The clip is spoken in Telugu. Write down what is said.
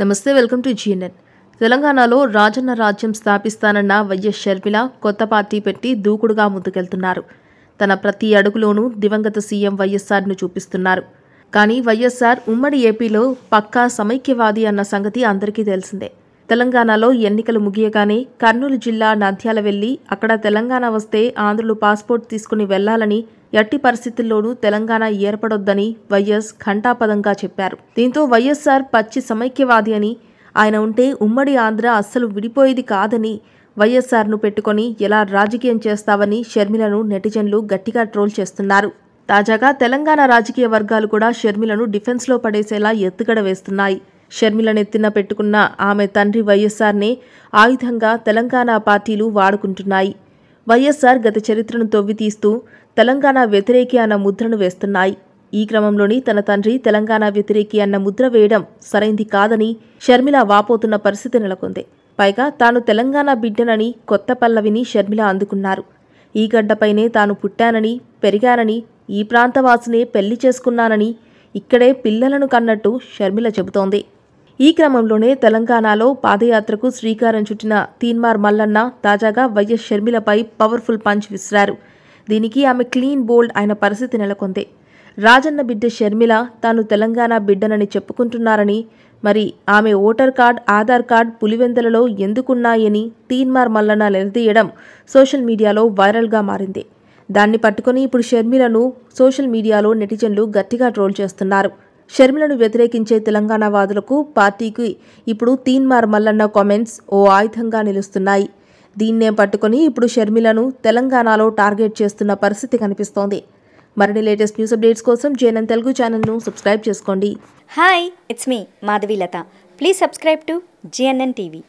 నమస్తే వెల్కమ్ టు జీఎన్ఎన్ తెలంగాణలో రాజన్న రాజ్యం స్థాపిస్తానన్న వైఎస్ షర్మిల కొత్త పార్టీ పెట్టి దూకుడుగా ముందుకెళ్తున్నారు తన ప్రతి అడుగులోనూ దివంగత సీఎం వైఎస్ఆర్ను చూపిస్తున్నారు కానీ వైఎస్ఆర్ ఉమ్మడి ఏపీలో పక్కా సమైక్యవాది అన్న సంగతి అందరికీ తెలిసిందే తెలంగాణలో ఎన్నికలు ముగియగానే కర్నూలు జిల్లా నంద్యాల వెళ్లి అక్కడ తెలంగాణ వస్తే ఆంధ్రులు పాస్పోర్ట్ తీసుకుని వెళ్లాలని ఎట్టి పరిస్థితుల్లోనూ తెలంగాణ ఏర్పడొద్దని వైఎస్ ఘంటాపదంగా చెప్పారు దీంతో వైఎస్ఆర్ పచ్చి సమైక్యవాది అని ఆయన ఉంటే ఉమ్మడి ఆంధ్ర అస్సలు విడిపోయేది కాదని వైఎస్ఆర్ను పెట్టుకొని ఎలా రాజకీయం చేస్తావని షర్మిలను నెటిజన్లు గట్టిగా ట్రోల్ చేస్తున్నారు తాజాగా తెలంగాణ రాజకీయ వర్గాలు కూడా షర్మిలను డిఫెన్స్లో పడేసేలా ఎత్తుగడ వేస్తున్నాయి షర్మిల నెత్తిన పెట్టుకున్న ఆమె తండ్రి వైఎస్ఆర్ని ఆయుధంగా తెలంగాణ పార్టీలు వాడుకుంటున్నాయి వైఎస్ఆర్ గత చరిత్రను తవ్వితీస్తూ తెలంగాణ వ్యతిరేకి అన్న ముద్రను వేస్తున్నాయి ఈ క్రమంలోని తన తండ్రి తెలంగాణ వ్యతిరేకి అన్న ముద్ర వేయడం సరైంది కాదని షర్మిల వాపోతున్న పరిస్థితి నెలకొంది పైగా తాను తెలంగాణ బిడ్డనని కొత్త పల్లవిని షర్మిల అందుకున్నారు ఈ గడ్డపైనే తాను పుట్టానని పెరిగానని ఈ ప్రాంతవాసినే పెళ్లి చేసుకున్నానని ఇక్కడే పిల్లలను కన్నట్టు షర్మిల చెబుతోంది ఈ క్రమంలోనే తెలంగాణలో పాదయాత్రకు శ్రీకారం చుట్టిన తీన్మార్ మల్లన్న తాజాగా వైఎస్ షర్మిలపై పవర్ఫుల్ పంచ్ విసిరారు దీనికి ఆమె క్లీన్ బోల్డ్ అయిన పరిస్థితి నెలకొంది రాజన్న బిడ్డ షర్మిల తాను తెలంగాణ బిడ్డనని చెప్పుకుంటున్నారని మరి ఆమె ఓటర్ కార్డ్ ఆధార్ కార్డ్ పులివెందలలో ఎందుకున్నాయని తీన్మార్ మల్లన్న నిలదీయడం సోషల్ మీడియాలో వైరల్గా మారింది దాన్ని పట్టుకుని ఇప్పుడు షర్మిలను సోషల్ మీడియాలో నెటిజన్లు గట్టిగా ట్రోల్ చేస్తున్నారు షర్మిలను వ్యతిరేకించే తెలంగాణ వాదులకు పార్టీకి ఇప్పుడు తీన్మార్ మల్లన్న కామెంట్స్ ఓ ఆయుధంగా నిలుస్తున్నాయి దీన్నే పట్టుకొని ఇప్పుడు షర్మిలను తెలంగాణలో టార్గెట్ చేస్తున్న పరిస్థితి కనిపిస్తోంది మరిన్ని లేటెస్ట్ న్యూస్ అప్డేట్స్ కోసం జేఎన్ఎన్ తెలుగు ఛానల్ను సబ్స్క్రైబ్ చేసుకోండి hi it's me Madhavi Latha please subscribe to JNN TV